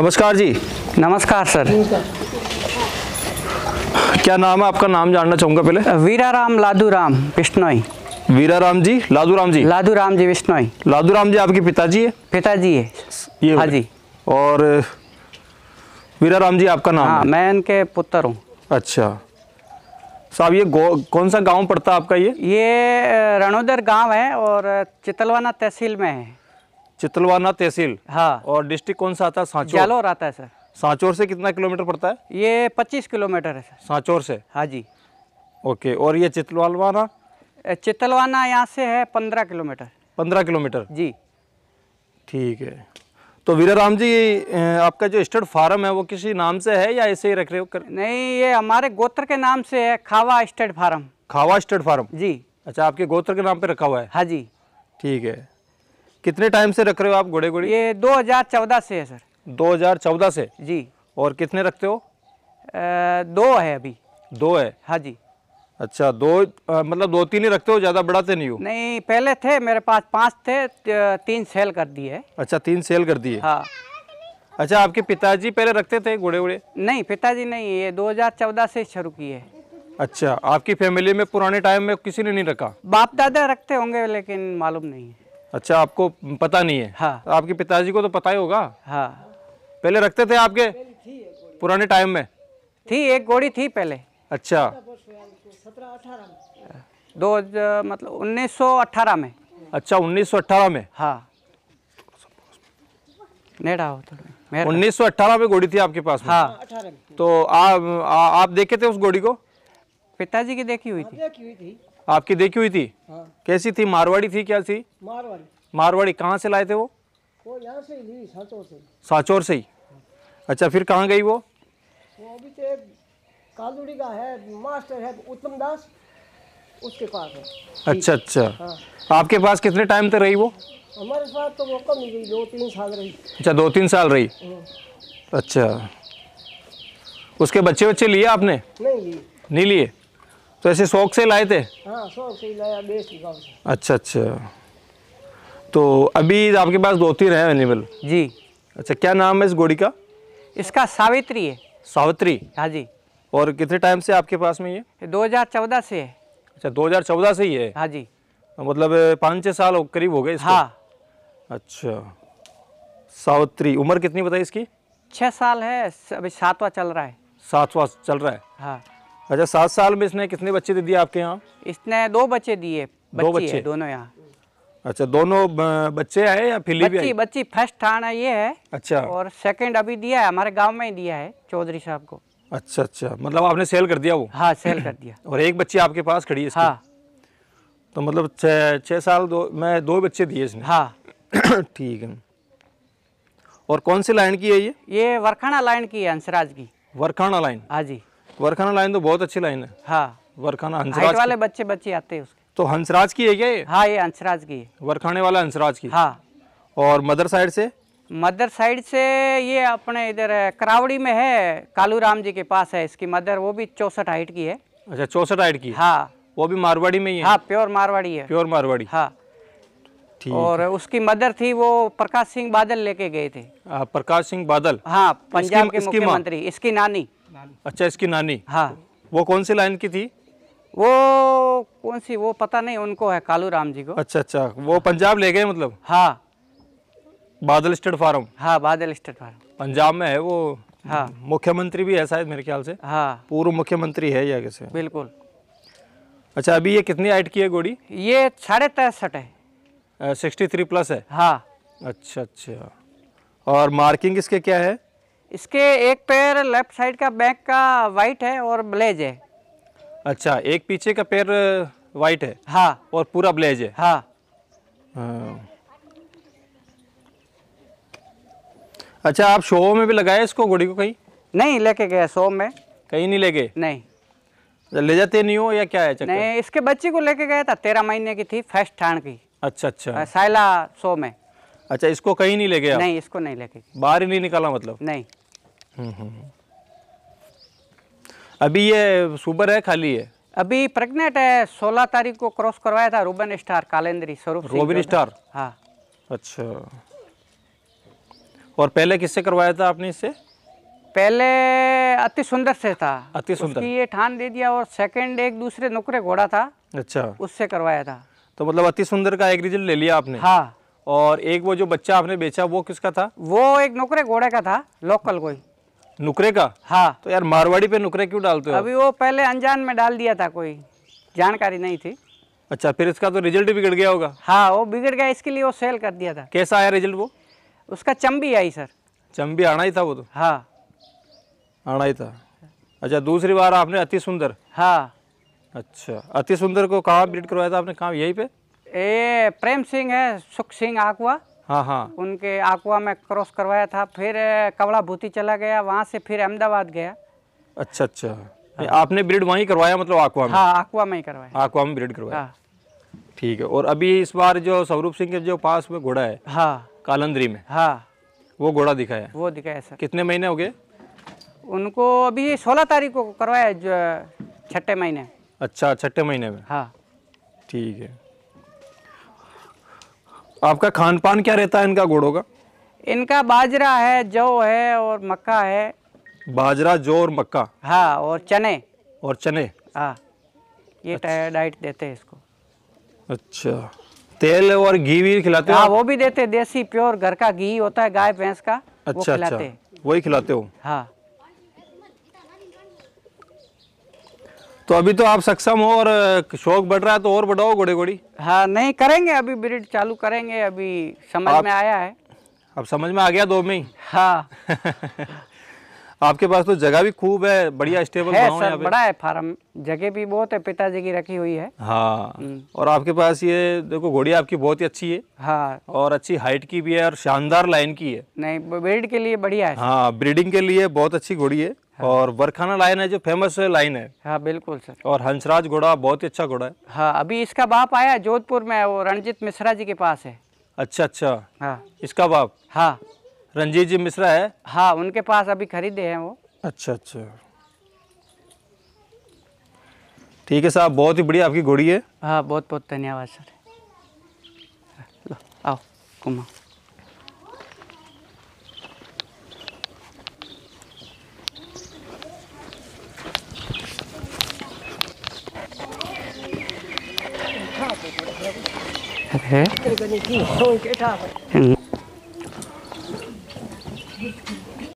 नमस्कार जी नमस्कार सर क्या नाम है आपका नाम जानना चाहूंगा पहले वीरा राम लादू राम बिश्नोई वीरा राम जी लादू राम जी लादू राम जी बिश्नोई लादू राम जी आपके पिताजी है पिताजी है ये हाँ जी और वीरा राम जी आपका नाम हाँ, है? मैं इनके पुत्र हूँ अच्छा साहब तो ये कौन सा गांव पड़ता है आपका ये ये रणोदर गांव है और चितलवाना तहसील में है चितलवाना तहसील हाँ और डिस्ट्रिक्ट कौन सा आता है सांचौर जालोर आता है सर सांचौर से कितना किलोमीटर पड़ता है ये पच्चीस किलोमीटर है सर सांचौर से हाँ जी ओके और ये चितलवाना चितलवाना यहाँ से है पंद्रह किलोमीटर पंद्रह किलोमीटर जी ठीक है तो वीरा राम जी आपका जो स्टड फार्म है वो किसी नाम से है या ऐसे ही रख रहे हो कर... नहीं ये हमारे गोत्र के नाम से है Khawa stud farm Khawa stud farm जी अच्छा आपके गोत्र के नाम पे रखा हुआ है हाँ जी ठीक है कितने टाइम से रख रहे हो आप घोड़े घोड़ी ये 2014 से है सर 2014 से जी और कितने रखते हो आ, दो है अभी दो है हाँ जी अच्छा दो आ, मतलब दो तीन ही रखते हो ज़्यादा बढ़ाते तो नहीं हो नहीं पहले थे मेरे पास पांच थे तीन सेल कर दिए अच्छा तीन सेल कर दिए हाँ अच्छा आपके पिताजी पहले रखते थे घोड़े घोड़े नहीं पिताजी नहीं ये चौदह से शुरू की है अच्छा आपकी फैमिली में पुराने टाइम में किसी ने नहीं रखा बाप दादा रखते होंगे लेकिन मालूम नहीं है अच्छा आपको पता नहीं है हाँ आपके पिताजी को तो पता ही होगा हाँ पहले रखते थे आपके पुराने टाइम में थी एक घोड़ी थी पहले अच्छा दो मतलब 1918 में अच्छा 1918 में हाँ नेड़ा हो अठारह में घोड़ी थी आपके पास हाँ तो आप आप देखे थे उस घोड़ी को पिताजी की देखी हुई थी हाँ, देखी हुई थी आपकी देखी हुई थी हाँ। कैसी थी मारवाड़ी थी क्या थी मारवाड़ी मारवाड़ी कहाँ से लाए थे वो वो यहाँ से ही साचौर से साचौर से ही अच्छा फिर कहाँ गई वो वो अभी तो कालूड़ी का है मास्टर है उत्तम दास उसके पास है अच्छा अच्छा हाँ। आपके पास कितने टाइम तक रही वो हमारे पास तो वो कम ही गई दो तीन साल रही अच्छा दो तीन साल रही हाँ। अच्छा उसके बच्चे बच्चे लिए आपने नहीं लिए नहीं लिए तो ऐसे शौक से लाए थे हाँ, शौक से लाया बेच अच्छा अच्छा तो अभी आपके पास दो तीन है अवेलेबल जी अच्छा क्या नाम है इस घोड़ी का इसका सावित्री है सावित्री हाँ जी और कितने टाइम से आपके पास में ये 2014 से है अच्छा 2014 से ही है हाँ जी मतलब पाँच छः साल करीब हो गए इसको हाँ अच्छा सावित्री उम्र कितनी बताई इसकी छः साल है अभी सातवा चल रहा है सातवा चल रहा है हाँ अच्छा सात साल में इसने कितने बच्चे दे दिए आपके यहाँ इसने दो बच्चे दिए दो बच्चे है, दोनों यहाँ अच्छा दोनों बच्चे आए या फिर बच्ची, बच्ची फर्स्ट आना ये है अच्छा और सेकंड अभी दिया है हमारे गांव में ही दिया है चौधरी साहब को अच्छा अच्छा मतलब आपने सेल कर दिया वो हाँ सेल कर दिया और एक बच्ची आपके पास खड़ी है हाँ तो मतलब छः छः साल दो मैं दो बच्चे दिए इसने हाँ ठीक है और कौन सी लाइन की है ये ये वरखाना लाइन की है हंसराज की वरखाना लाइन हाँ जी वरखाना लाइन तो बहुत अच्छी लाइन है हाँ वरखाना हंसराज वाले बच्चे बच्चे आते हैं उसके तो हंसराज की है क्या ये हाँ ये हंसराज की है वरखाने वाला हंसराज की हाँ और मदर साइड से मदर साइड से ये अपने इधर करावड़ी में है कालू राम जी के पास है इसकी मदर वो भी चौसठ हाइट की है अच्छा चौसठ हाइट की हाँ वो भी मारवाड़ी में ही है हाँ प्योर मारवाड़ी है प्योर मारवाड़ी हाँ और उसकी मदर थी वो प्रकाश सिंह बादल लेके गए थे प्रकाश सिंह बादल हाँ पंजाब के मुख्यमंत्री इसकी नानी अच्छा इसकी नानी हाँ वो कौन सी लाइन की थी वो कौन सी वो पता नहीं उनको है कालू राम जी को अच्छा अच्छा वो पंजाब ले गए मतलब हाँ बादल स्टेट फार्म हाँ बादल स्टेट फार्म पंजाब में है वो हाँ मुख्यमंत्री भी है शायद मेरे ख्याल से हाँ पूर्व मुख्यमंत्री है या कैसे बिल्कुल अच्छा अभी ये कितनी हाइट की है घोड़ी ये साढ़े तिरसठ है सिक्सटी थ्री प्लस है हाँ अच्छा अच्छा और मार्किंग इसके क्या है इसके एक पैर लेफ्ट साइड का बैक का वाइट है और ब्लेज है अच्छा एक पीछे का पैर वाइट है हाँ और पूरा ब्लेज है हाँ, अच्छा आप शो में भी लगाए इसको घोड़ी को कहीं नहीं लेके गए शो में कहीं नहीं लेके नहीं अच्छा, ले जाते नहीं हो या क्या है चक्कर? नहीं इसके बच्चे को लेके गया था तेरह महीने की थी फर्स्ट ठाण की अच्छा अच्छा साइला शो में अच्छा इसको कहीं नहीं ले गया नहीं इसको नहीं लेके बाहर ही नहीं निकाला मतलब नहीं हम्म। अभी ये सुपर है खाली है अभी प्रेग्नेंट है सोलह तारीख को क्रॉस करवाया था रूबन स्टार कालेंद्री स्वरूप रूबन स्टार हाँ अच्छा और पहले किससे करवाया था आपने इससे पहले अति सुंदर से था अति सुंदर ये ठान दे दिया और सेकंड एक दूसरे नुकरे घोड़ा था अच्छा उससे करवाया था तो मतलब अति सुंदर का एक रिजल्ट ले लिया आपने हाँ और एक वो जो बच्चा आपने बेचा वो किसका था वो एक नुकरे घोड़े का था लोकल कोई नुकरे का हाँ तो यार मारवाड़ी पे नुकरे क्यों डालते हो अभी वो पहले अनजान में डाल दिया था कोई जानकारी नहीं थी अच्छा फिर इसका तो रिजल्ट बिगड़ गया होगा हाँ वो बिगड़ गया इसके लिए वो सेल कर दिया था कैसा आया रिजल्ट वो उसका चम्बी आई सर चम्बी आना ही था वो तो हाँ आना ही था अच्छा दूसरी बार आपने अति सुंदर हाँ अच्छा अति सुंदर को कहाँ ब्रीड करवाया था आपने कहाँ यहीं पे ए प्रेम सिंह है सुख सिंह आकुआ हाँ, हाँ। उनके आकुआ में क्रॉस करवाया था फिर कवड़ा भूती चला गया वहाँ से फिर अहमदाबाद गया अच्छा अच्छा हाँ। आपने ब्रीड वहीं करवाया मतलब आकुआ में हाँ आकुआ में ही करवाया आकुआ में ब्रीड करवाया हाँ। ठीक है और अभी इस बार जो स्वरूप सिंह के जो पास में घोड़ा है हाँ कालंदरी में हाँ वो घोड़ा दिखाया वो दिखाया सर कितने महीने हो गए उनको अभी सोलह तारीख को करवाया छठे महीने अच्छा छठे महीने में हाँ ठीक है आपका खान पान क्या रहता है इनका घोड़ों का इनका बाजरा है जौ है और मक्का है बाजरा जौ और मक्का हाँ और चने और चने हाँ ये अच्छा। डाइट देते हैं इसको अच्छा तेल और घी भी खिलाते हो हाँ वो भी देते देसी प्योर घर का घी होता है गाय भैंस का अच्छा वो अच्छा। खिलाते अच्छा वही खिलाते हो हाँ तो अभी तो आप सक्षम हो और शौक बढ़ रहा है तो और बढ़ाओ घोड़े घोड़ी हाँ नहीं करेंगे अभी ब्रिड चालू करेंगे अभी समझ आप, में आया है अब समझ में आ गया दो में ही हाँ आपके पास तो जगह भी खूब है बढ़िया स्टेबल है सर बड़ा है फार्म जगह भी बहुत है पिताजी की रखी हुई है हाँ हम्म। और आपके पास ये देखो घोड़ी आपकी बहुत ही अच्छी है हाँ और अच्छी हाइट की भी है और शानदार लाइन की है नहीं ब्रिड के लिए बढ़िया है हाँ ब्रीडिंग के लिए बहुत अच्छी घोड़ी है हाँ। और वरखाना लाइन है जो फेमस लाइन है हाँ बिल्कुल सर और हंसराज घोड़ा बहुत ही अच्छा घोड़ा है हाँ अभी इसका बाप आया जोधपुर में वो रणजीत मिश्रा जी के पास है अच्छा अच्छा हाँ इसका बाप हाँ रंजीत जी मिश्रा है हाँ उनके पास अभी खरीदे हैं वो अच्छा अच्छा ठीक है साहब बहुत ही बढ़िया आपकी घोड़ी है हाँ बहुत बहुत धन्यवाद सर आओ घुमाओ है हम्म।